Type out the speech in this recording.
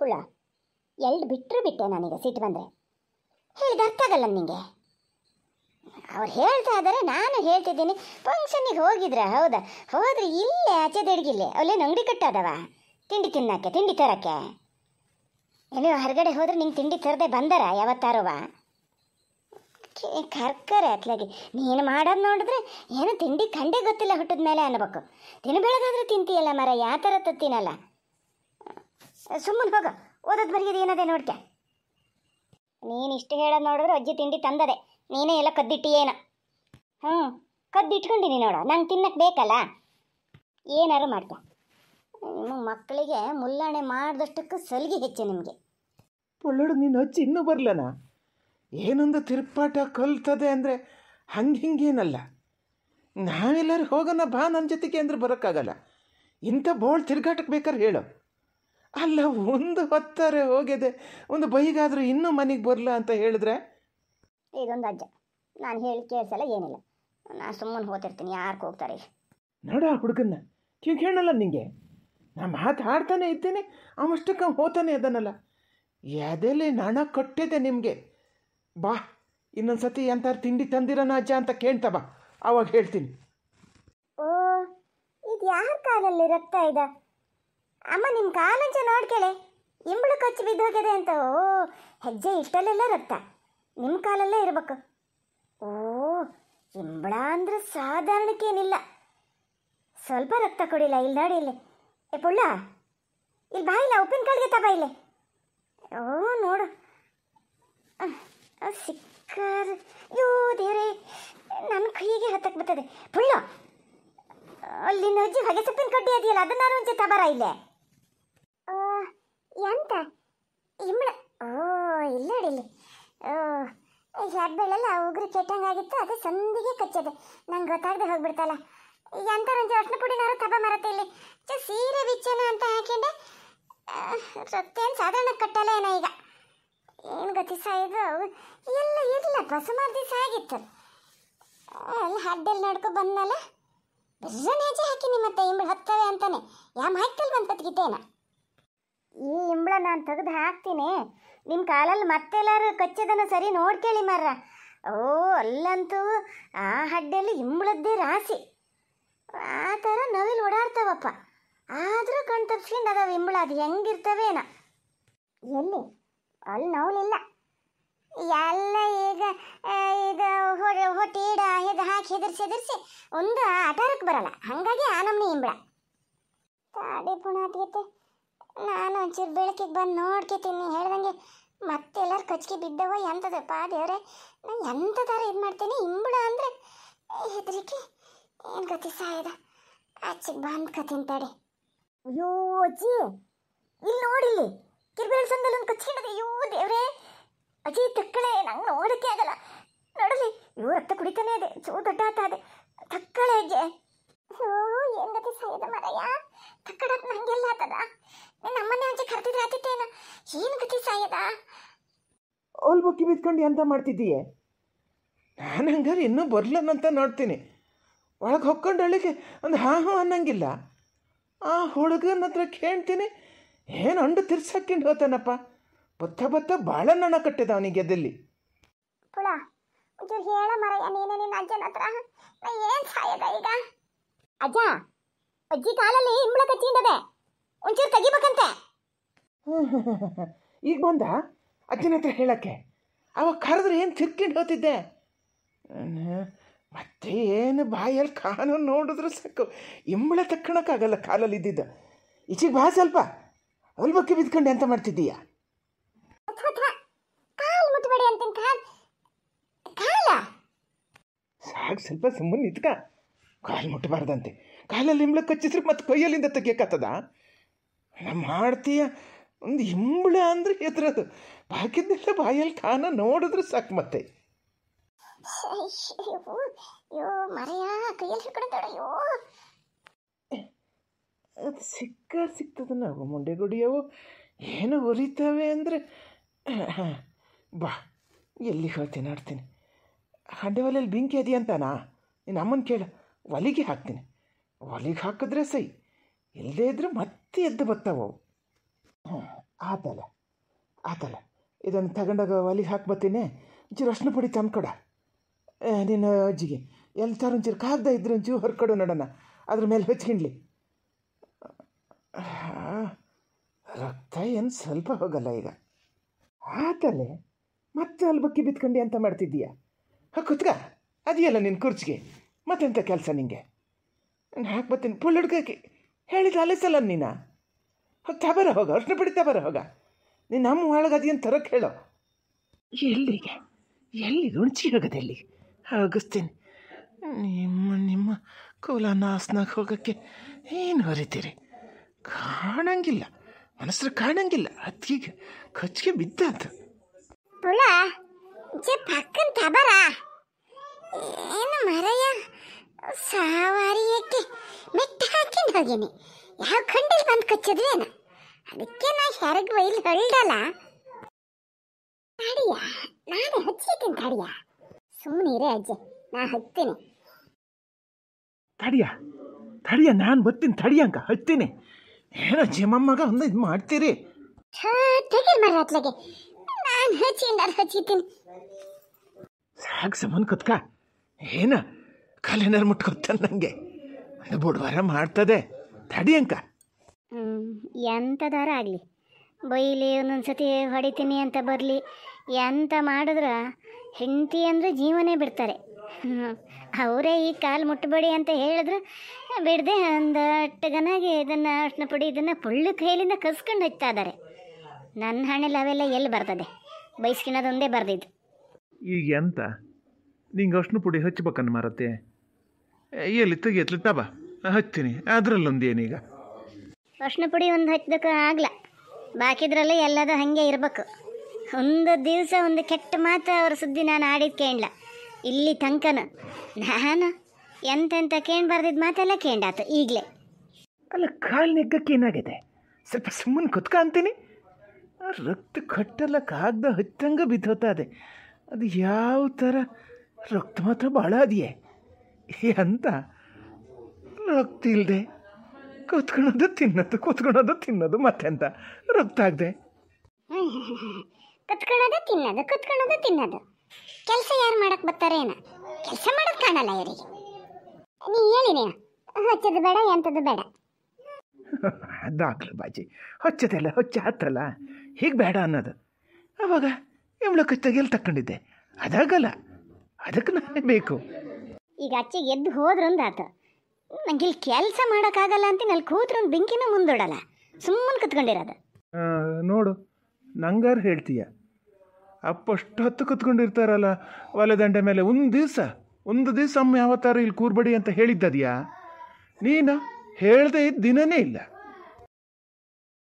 ಪುಳ ಎಲ್ಲಿ ಬಿಟ್ಟರು ಬಿಟ್ಟೆ ನನಗೆ ಸಿಟ್ಟು ಬಂದರೆ ಹೇಳಿದ ಅರ್ಥ ಆಗಲ್ಲ ನಿಮಗೆ ಅವ್ರು ಹೇಳ್ತಾ ಇದ್ದಾರೆ ನಾನು ಹೇಳ್ತಿದ್ದೀನಿ ಫಂಕ್ಷನಿಗೆ ಹೋಗಿದ್ರ ಹೌದಾ ಹೋದ್ರೆ ಇಲ್ಲೇ ಆಚೆ ದಡ್ಗಿಲ್ಲೇ ಅಲ್ಲೇನು ಅಂಗಡಿ ಕಟ್ಟದವ ತಿಂಡಿ ತಿನ್ನಕ್ಕೆ ತಿಂಡಿ ತರಕ್ಕೆ ಎಲ್ಲೋ ಹೊರಗಡೆ ಹೋದ್ರೆ ನಿಂಗೆ ತಿಂಡಿ ತರದೆ ಬಂದಾರ ಯಾವತ್ತಾರುವ ಕರ್ಕರೆ ಅತ್ಲಾಗಿ ನೀನು ಮಾಡೋದು ನೋಡಿದ್ರೆ ಏನು ತಿಂಡಿ ಕಂಡೇ ಗೊತ್ತಿಲ್ಲ ಹುಟ್ಟಿದ ಮೇಲೆ ಅನ್ಬೇಕು ತಿನ್ನಬೇಡದಾದ್ರೂ ತಿಂತೀಯಲ್ಲ ಮರ ಯಾವ ಥರ ತಿನ್ನಲ್ಲ ಸುಮ್ಮನೆ ಹೋಗು ಓದೋದು ಬರೆಯೋದು ಏನದೇ ನೋಡ್ಕೆ ನೀನು ಇಷ್ಟು ಹೇಳೋದು ನೋಡಿದ್ರೆ ಅಜ್ಜಿ ತಿಂಡಿ ತಂದದೆ ನೀನೇ ಎಲ್ಲ ಕದ್ದಿಟ್ಟಿಯೇನೋ ಹ್ಞೂ ಕದ್ದಿಟ್ಕೊಂಡಿನಿ ನೋಡು ನಂಗೆ ತಿನ್ನಕ್ಕೆ ಬೇಕಲ್ಲ ಏನಾರು ಮಾಡ್ತಾ ನಿಮ್ಮ ಮಕ್ಕಳಿಗೆ ಮುಲ್ಲಾಣೆ ಮಾಡಿದಷ್ಟಕ್ಕೆ ಸಲಿಗೆ ಹೆಚ್ಚೆ ನಿಮಗೆ ಪುಳ್ಳುಡು ನೀನು ಹಚ್ಚಿ ಇನ್ನೂ ಬರಲನ ಏನೊಂದು ತಿರ್ಪಾಟ ಕಲ್ತದೆ ಅಂದರೆ ಹಂಗೆ ಹಿಂಗೇನಲ್ಲ ನಾವೆಲ್ಲರೂ ಹೋಗೋಣ ಬಾ ನನ್ನ ಜೊತೆಗೆ ಅಂದ್ರೆ ಬರೋಕ್ಕಾಗಲ್ಲ ಇಂಥ ಬೋಳ್ ತಿರ್ಗಾಟಕ್ಕೆ ಬೇಕಾದ್ರೆ ಹೇಳು ಅಲ್ಲ ಒಂದು ಹೊತ್ತಾರೆ ಹೋಗಿದೆ ಒಂದು ಬೈಗಾದರೂ ಇನ್ನೂ ಮನೆಗೆ ಬರಲ್ಲ ಅಂತ ಹೇಳಿದ್ರೆ ಇದೊಂದು ಅಜ್ಜ ನಾನು ಹೇಳಿ ಕೇಳಿಸಲ್ಲ ಏನಿಲ್ಲ ನಾನು ಸುಮ್ಮನೆ ಹೋಗ್ತಿರ್ತೀನಿ ಯಾರು ಹೋಗ್ತಾರೆ ನೋಡ ಆ ಹುಡುಗನ್ನ ಕಿವಿ ಕೇಳಲ್ಲ ನಿಂಗೆ ನಾನು ಮಾತಾಡ್ತಾನೆ ಇದ್ದೇನೆ ಅವಷ್ಟಕ್ಕೆ ಹೋತಾನೆ ಅದನ್ನಲ್ಲ ಎದೆಲೆ ನಣ ಕಟ್ಟಿದೆ ನಿಮಗೆ ಬಾ ಇನ್ನೊಂದು ಸತಿ ಎಂತಾರು ತಿಂಡಿ ತಂದಿರೋಣ ಅಜ್ಜ ಅಂತ ಕೇಳ್ತ ಬಾ ಅವಾಗ ಹೇಳ್ತೀನಿ ಓ ಇದು ಯಾರ ಕಾಲಲ್ಲಿ ರಕ್ತ ಇದೆ ಅಮ್ಮ ನಿಮ್ಮ ಕಾಲಂಚ ನೋಡ್ಕೇಳೆ ಇಂಬಳು ಕಚ್ಚಿ ಬಿದ್ದೋಗಿದೆ ಅಂತ ಓ ಹೆಜ್ಜೆ ಇಷ್ಟಲ್ಲೆಲ್ಲ ರಕ್ತ ನಿಮ್ಮ ಕಾಲಲ್ಲೇ ಇರಬೇಕು ಓ ಇಂಬಳ ಅಂದ್ರೆ ಸಾಧಾರಣಕ್ಕೇನಿಲ್ಲ ಸ್ವಲ್ಪ ರಕ್ತ ಕೊಡಿಲ್ಲ ಇಲ್ಲಿ ನೋಡಿ ಇಲ್ಲಿ ಏ ಪುಳ್ಳ ಇಲ್ಲಿ ಬಾ ಇಲ್ಲ ಉಪ್ಪಿನಕಾಳಿಗೆ ತಬ ಇಲ್ಲಿ ಓ ನೋಡು ಸಿಕ್ಕರ್ ಅಯ್ಯೋ ದೇವರೇ ನನ್ನ ಕೈಗೆ ಹತ್ತಕ್ಕೆ ಬರ್ತದೆ ಪುಳ್ಳ ಅಲ್ಲಿನ ನಜ್ಜಿ ಹೊಗೆ ಸೊಪ್ಪಿನ ಕಡ್ಡಿ ಅದೆಯಲ್ಲ ಅದನ್ನಾರು ಒಂಚೆ ತಬಾರ ಇಲ್ಲೇ ಎಂತ ಇಂಬಳ ಓ ಇಲ್ಲ ಇಲ್ಲಿ ಓ ಹೆಬ್ಬೆಳೆಲ್ಲ ಉಗುರು ಕೆಟ್ಟಂಗಾಗಿತ್ತು ಅದು ಸಂದಿಗೆ ಕಚ್ಚದೆ ನಂಗೆ ಗೊತ್ತಾಗದೆ ಹೋಗ್ಬಿಡ್ತಲ್ಲ ಎಂಥವ್ರೊಂದು ಪುಡಿ ಪುಡಿನಾರು ತಪ ಮರತ್ತೆ ಇಲ್ಲಿ ಚ ಸೀರೆ ಬಿಚ್ಚನ ಅಂತ ಹಾಕೊಂಡೆ ರೊತ್ತೇನು ಸಾಧಾರಣ ಕಟ್ಟಲ್ಲ ಏನ ಈಗ ಏನು ಗೊತ್ತಿಸ ಇದು ಎಲ್ಲ ಇರಲಪ್ಪ ಸುಮಾರು ದಿವಸ ಆಗಿತ್ತು ಅಲ್ಲಿ ಹಡ್ಡಲ್ಲಿ ನಡ್ಕೊ ಬಂದಲ್ಲ ಬೆರ್ರನೇಜೆ ಹಾಕಿ ಮತ್ತೆ ಇಂಬಳು ಹತ್ತವೆ ಅಂತಾನೆ ಯಾವ ಹಾಕ್ತಲ್ವಂತದ್ಗಿದ್ದೇನ ಈ ಇಂಬ್ಳ ನಾನು ತೆಗೆದು ಹಾಕ್ತೀನಿ ನಿಮ್ಮ ಕಾಲಲ್ಲಿ ಮತ್ತೆಲ್ಲಾರು ಕಚ್ಚದನ್ನು ಸರಿ ನೋಡ್ಕೇಳಿ ಮಾರ್ರ ಓ ಅಲ್ಲಂತೂ ಆ ಹಡ್ಡಲ್ಲಿ ಇಂಬ್ಳದ್ದೇ ರಾಶಿ ಆ ಥರ ನವಿಲು ಓಡಾಡ್ತಾವಪ್ಪ ಆದರೂ ಕಣ್ ತಪ್ಸ್ಕೊಂಡು ಅದಾವ ಇಂಬ್ಳ ಅದು ಹೆಂಗಿರ್ತವೇನ ಎಲ್ಲಿ ಅಲ್ಲಿ ನವಲಿಲ್ಲ ಎಲ್ಲ ಈಗ ಇದು ಹೊಟ್ಟೆ ಹೆದ ಹಾಕಿ ಹೆದರ್ಸಿ ಹೆದರ್ಸಿ ಒಂದು ಆಟಾರಕ್ಕೆ ಬರಲ್ಲ ಹಾಗಾಗಿ ಆ ನಮ್ಮನೆ ಇಂಬಳ ತಾಡಿ ಪುಣಾಟಿಗೆ ನಾನು ಒಂಚೂರು ಬೆಳಕಿಗೆ ಬಂದು ನೋಡ್ಕೊತೀನಿ ಹೇಳ್ದಂಗೆ ಮತ್ತೆಲ್ಲರೂ ಕಚ್ಗೆ ಬಿದ್ದವ ಎಂಥದಪ್ಪ ದೇವ್ರೆ ನಾನು ಎಂಥ ಥರ ಇದು ಮಾಡ್ತೀನಿ ಹಿಂಬಿಡ ಅಂದರೆ ಹೆದರಿಕೆ ಏನು ಗತಿ ಸಾಯದ ಆಚೆಗೆ ಬಂದು ಕತೀನಿ ತಡೆ ಅಯ್ಯೋ ಅಜ್ಜಿ ಇಲ್ಲಿ ನೋಡಿಲ್ಲಿ ಕಿರ್ಬೇಳ ಸಂದಲ್ಲಿ ಒಂದು ಅಯ್ಯೋ ದೇವ್ರೆ ಅಜ್ಜಿ ತಕ್ಕಳೆ ನಂಗೆ ನೋಡೋಕ್ಕೆ ಆಗಲ್ಲ ನೋಡಲಿ ಇವ್ರು ರಕ್ತ ಕುಡಿತಾನೆ ಇದೆ ಚೂ ದೊಡ್ಡ ಆತ ಅದೇ ತಕ್ಕಳೆ ಅಜ್ಜೆ ಹೆಂಗತಿ ಸಾಯದ ಮರಯ್ಯ ತಕ್ಕಡತ್ ನಂಗೆಲ್ಲ ಆತದ ನಮ್ಮನೆ ಅಂಚೆ ಕರೆದಿದ್ರೆ ಆತಿತ್ತೇನ ಏನ್ ಗತಿ ಸಾಯದ ಅವಳು ಬುಕ್ಕಿ ಬಿತ್ಕೊಂಡು ಎಂತ ಮಾಡ್ತಿದ್ದೀಯೆ ನಾನು ಹಂಗಾರೆ ಇನ್ನೂ ಬರ್ಲನಂತ ನೋಡ್ತೀನಿ ಒಳಗೆ ಹೊಕ್ಕೊಂಡು ಅಳಿಗೆ ಒಂದು ಹಾ ಹೂ ಅನ್ನಂಗಿಲ್ಲ ಆ ಹುಡುಗನ ಹತ್ರ ಕೇಳ್ತೀನಿ ಏನು ಅಂಡು ತಿರ್ಸಾಕೊಂಡು ಹೋತಾನಪ್ಪ ಬತ್ತ ಬತ್ತ ಭಾಳ ನಣ ಕಟ್ಟಿದ ಅವನಿಗೆ ಎದಲ್ಲಿ ಹೇಳ ಮರಯ್ಯ ನೀನು ನಿನ್ನ ಅಜ್ಜನ ಹತ್ರ ಏನು ಸಾಯದ ಈಗ ಅಜ್ಜ ಅಜ್ಜಿ ಕಾಲಲ್ಲಿ ಹಿಂಬಳ ಕಚ್ಚಿಂದದೆ ಒಂಚೂರು ತೆಗಿಬೇಕಂತೆ ಈಗ ಬಂದ ಅಜ್ಜನ ಹತ್ರ ಹೇಳಕ್ಕೆ ಅವ ಕರೆದ್ರೆ ಏನು ತಿರ್ಕೊಂಡು ಹೋಗ್ತಿದ್ದೆ ಮತ್ತೆ ಏನು ಬಾಯಲ್ಲಿ ಕಾನೂನು ನೋಡಿದ್ರು ಸಾಕು ಇಂಬಳ ತಕ್ಕೊಳಕ್ಕಾಗಲ್ಲ ಕಾಲಲ್ಲಿ ಇದ್ದಿದ್ದ ಈಚೆಗೆ ಬಾ ಸ್ವಲ್ಪ ಹೊಲ್ಬಕ್ಕೆ ಬಿದ್ಕೊಂಡು ಎಂತ ಮಾಡ್ತಿದ್ದೀಯ ಸಾಕು ಸ್ವಲ್ಪ ಸುಮ್ಮನೆ ನಿಂತ್ಕ ಕಾಲು ಮುಟ್ಟಬಾರ್ದಂತೆ ಕಾಲಲ್ಲಿ ಹಿಂಬಳ ಕಚ್ಚಿಸ್ರೆ ಮತ್ತು ಕೈಯಲ್ಲಿಂದ ತೆಗಿಯಕತ್ತದ ನಮ್ಮ ಮಾಡ್ತೀಯ ಒಂದು ಹಿಂಬಳ ಅಂದರೆ ಹೆದ್ರದು ಬಾಕಿದ್ದೆಲ್ಲ ಬಾಯಲ್ಲಿ ಖಾನ ನೋಡಿದ್ರೆ ಸಾಕು ಮತ್ತೆ ಅದು ಸಿಕ್ಕ ಸಿಕ್ತದ ನಾವು ಮುಂಡೆಗುಡಿಯವು ಏನು ಉರಿತವೆ ಅಂದರೆ ಬಾ ಎಲ್ಲಿ ಹೇಳ್ತೀನಿ ಆಡ್ತೀನಿ ಹಂಡೆವಲಲ್ಲಿ ಬೆಂಕಿ ಅದಿ ಅಂತಾನಾ ನಿನ್ನ ಅಮ್ಮನ ಕೇಳು ಒಲಿಗೆ ಹಾಕ್ತೀನಿ ಒಲಿಗೆ ಹಾಕಿದ್ರೆ ಸೈ ಇಲ್ಲದೇ ಇದ್ರೆ ಮತ್ತೆ ಎದ್ದು ಬರ್ತಾವೆ ಅವು ಆತಲ್ಲ ಆತಲ್ಲ ಇದನ್ನು ತಗೊಂಡಾಗ ಒಲಿಗೆ ಹಾಕಿ ಬರ್ತೀನಿ ಒಂಚೂರು ಅರ್ಶನ ಪುಡಿ ತಂದ್ಕೊಡ ನಿನ್ನ ಅಜ್ಜಿಗೆ ಎಲ್ಲಿ ಸಾರು ಒಂಚೂರು ಕಾಗ್ದ ಇದ್ರೆ ಒಂಚೂರು ಹೊರ್ಕೊಡು ನೋಡೋಣ ಅದ್ರ ಮೇಲೆ ಹಾ ರಕ್ತ ಏನು ಸ್ವಲ್ಪ ಹೋಗಲ್ಲ ಈಗ ಆತಲೆ ಮತ್ತೆ ಅಲ್ಲಿ ಬಕ್ಕಿ ಬಿತ್ಕೊಂಡು ಅಂತ ಮಾಡ್ತಿದ್ದೀಯಾ ಕುತ್ಕ ಅದೆಯಲ್ಲ ನಿನ್ನ ಕುರ್ಚಿಗೆ ಮತ್ತೆಂಥ ಕೆಲಸ ನಿಂಗೆ ನಾನು ಹಾಕಿ ಬರ್ತೀನಿ ಫುಲ್ ಹುಡ್ಕಕ್ಕೆ ಹೇಳಿದ ಸಲ ನೀನು ಹೊತ್ತ ಬರ ಹೋಗ ಅರ್ಶನ ಬಿಡಿತ ಬರ ಹೋಗ ನೀನು ನಮ್ಮ ಒಳಗೆ ಅದೇನು ತರಕ್ಕೆ ಹೇಳೋ ಎಲ್ಲಿಗೆ ಎಲ್ಲಿ ರುಣಚಿ ಹೋಗೋದು ಎಲ್ಲಿ ಹೋಗಿಸ್ತೀನಿ ನಿಮ್ಮ ನಿಮ್ಮ ಕೋಲಾನ ನಾಸ್ನಾಗ ಹೋಗೋಕ್ಕೆ ಏನು ಹೊರಿತೀರಿ ಕಾಣಂಗಿಲ್ಲ ಮನಸ್ಸು ಕಾಣಂಗಿಲ್ಲ ಅದೀಗ ಕಚ್ಚಿಗೆ ಬಿದ್ದಂತ ಪಕ್ಕನ್ ಏನು ಮರಯ್ಯ ಸಾವಾರಿಯಕ್ಕೆ ಮೆಟ್ಟ ಹಾಕಿಂದ ಹೋಗೇನೆ ಯಾವ ಕಂಡಲ್ಲಿ ಬಂದು ಕಚ್ಚದ್ವೇನ ಅದಕ್ಕೆ ನಾ ಹೆರಗ್ ಬೈಲ್ ಹೊಲ್ಡಲ್ಲ ತಾಡಿಯ ನಾನು ಹಚ್ಚಿತೀನಿ ಸುಮ್ಮನೆ ಇರೇ ಅಜ್ಜ ನಾ ಹತ್ತೀನಿ ತಡಿಯ ತಡಿಯ ನಾನು ಬರ್ತೀನಿ ಅಂಕ ಹತ್ತೀನಿ ಏನೋ ಜಿಮ್ಮಮ್ಮಗ ಒಂದು ಇದು ಮಾಡ್ತೀರಿ ತೆಗಿ ಮರತ್ಲಗೆ ನಾನು ಹಚ್ಚಿಂದ ಹಚ್ಚಿತೀನಿ ಸಾಕು ಸಮನ್ ಕತ್ಕ ಏನ ಕಾಲಿನಲ್ಲಿ ಮುಟ್ಕೊತಾನೆ ನನಗೆ ಬುಡವಾರ ಮಾಡ್ತದೆ ತಡಿ ಅಂಕ ಎಂಥದಾರ ಆಗಲಿ ಬೈಲಿ ಒಂದೊಂದ್ಸತಿ ಹೊಡಿತೀನಿ ಅಂತ ಬರಲಿ ಎಂತ ಮಾಡಿದ್ರೆ ಹೆಂಡತಿ ಅಂದರೆ ಜೀವನೇ ಬಿಡ್ತಾರೆ ಅವರೇ ಈ ಕಾಲು ಮುಟ್ಟಬೇಡಿ ಅಂತ ಹೇಳಿದ್ರು ಬಿಡದೆ ಒಂದು ಇದನ್ನ ಇದನ್ನು ಪುಡಿ ಇದನ್ನು ಪುಳ್ಳು ಕೈಲಿಂದ ಕಸ್ಕೊಂಡು ಹೋಗ್ತಾ ಇದ್ದಾರೆ ನನ್ನ ಹಣೆಲಿ ಅವೆಲ್ಲ ಎಲ್ಲಿ ಬರ್ತದೆ ಬೈಸ್ಕಿನದೊಂದೇ ಬರ್ದಿದ್ದು ಈಗ ಎಂತ ನಿಂಗೆ ಅಷ್ಟು ಪುಡಿ ಹಚ್ಚಬೇಕನ್ನು ಮಾರತ್ತೆ ಎಲ್ಲಿ ತೆಗಿಯತ್ಲಿ ತಬ ಹಚ್ತೀನಿ ಅದರಲ್ಲೊಂದು ಏನೀಗ ಅರ್ಶಿನ ಪುಡಿ ಒಂದು ಹಚ್ಚಬೇಕು ಆಗ್ಲ ಬಾಕಿದ್ರಲ್ಲಿ ಎಲ್ಲದೂ ಹಂಗೆ ಇರಬೇಕು ಒಂದು ದಿವಸ ಒಂದು ಕೆಟ್ಟ ಮಾತು ಅವ್ರ ಸುದ್ದಿ ನಾನು ಆಡಿದ್ ಕೇಳ ಇಲ್ಲಿ ತಂಕನ ನಾನು ಎಂತೆಂತ ಕೇಳ್ಬಾರ್ದಿದ್ದ ಮಾತೆಲ್ಲ ಕೇಂಡಾತು ಈಗಲೇ ಅಲ್ಲ ಕಾಲು ನೆಗ್ಗಕ್ಕೆ ಏನಾಗಿದೆ ಸ್ವಲ್ಪ ಸುಮ್ಮನೆ ಕುತ್ಕಂತೀನಿ ರಕ್ತ ಕಟ್ಟಲ್ಲ ಕಾಗ್ದ ಹತ್ತಂಗೆ ಬಿದ್ದೋತಾ ಅದು ಯಾವ ಥರ ರಕ್ತ ಮಾತ್ರ ಭಾಳ ಅದೆಯೇ ಅಂತ ರಕ್ತ ಇಲ್ಲದೆ ಕೂತ್ಕೊಳೋದು ತಿನ್ನೋದು ಕೂತ್ಕೊಳೋದು ತಿನ್ನೋದು ಮತ್ತೆಂತ ರಕ್ತ ಆಗದೆ ಕುತ್ಕೊಳ್ಳೋದು ತಿನ್ನೋದು ಕುತ್ಕೊಳ್ಳೋದು ತಿನ್ನೋದು ಕೆಲಸ ಯಾರು ಮಾಡಕ್ ಬರ್ತಾರೆ ಏನ ಕೆಲಸ ಮಾಡಕ್ ಕಾಣಲ್ಲ ಇವರಿಗೆ ನೀ ಹೇಳಿ ನೀನು ಹಚ್ಚದು ಬೇಡ ಎಂಥದ್ದು ಬೇಡ ಅದಾಗ್ಲು ಬಾಜಿ ಹೊಚ್ಚದಲ್ಲ ಹೊಚ್ಚ ಹತ್ತಲ್ಲ ಹೀಗೆ ಬೇಡ ಅನ್ನೋದು ಅವಾಗ ಇವಳು ಕಚ್ಚಾಗಿ ತಕ್ಕೊಂಡಿದ್ದೆ ಅದಾಗಲ್ಲ ಅದಕ್ಕೆ ನಾನೇ ಬೇಕು ಈಗ ಅಚ್ಚಿಗೆ ಎದ್ದು ಆತ ನಂಗೆ ಇಲ್ಲಿ ಕೆಲಸ ಮಾಡೋಕ್ಕಾಗಲ್ಲ ಅಂತ ನಲ್ಲಿ ಕೂತ್ರು ಬೆಂಕಿನ ಮುಂದೊಡಲ್ಲ ಸುಮ್ಮನೆ ಕುತ್ಕೊಂಡಿರೋದು ನೋಡು ನಂಗಾರು ಹೇಳ್ತೀಯ ಅಪ್ಪಷ್ಟು ಹತ್ತು ಕುತ್ಕೊಂಡಿರ್ತಾರಲ್ಲ ಒಲೆ ದಂಡೆ ಮೇಲೆ ಒಂದು ದಿವಸ ಒಂದು ದಿವಸ ಅಮ್ಮ ಯಾವತ್ತಾರು ಇಲ್ಲಿ ಕೂರ್ಬೇಡಿ ಅಂತ ಹೇಳಿದ್ದದೆಯಾ ನೀನು ಹೇಳದೇ ಇದ್ದ ದಿನನೇ ಇಲ್ಲ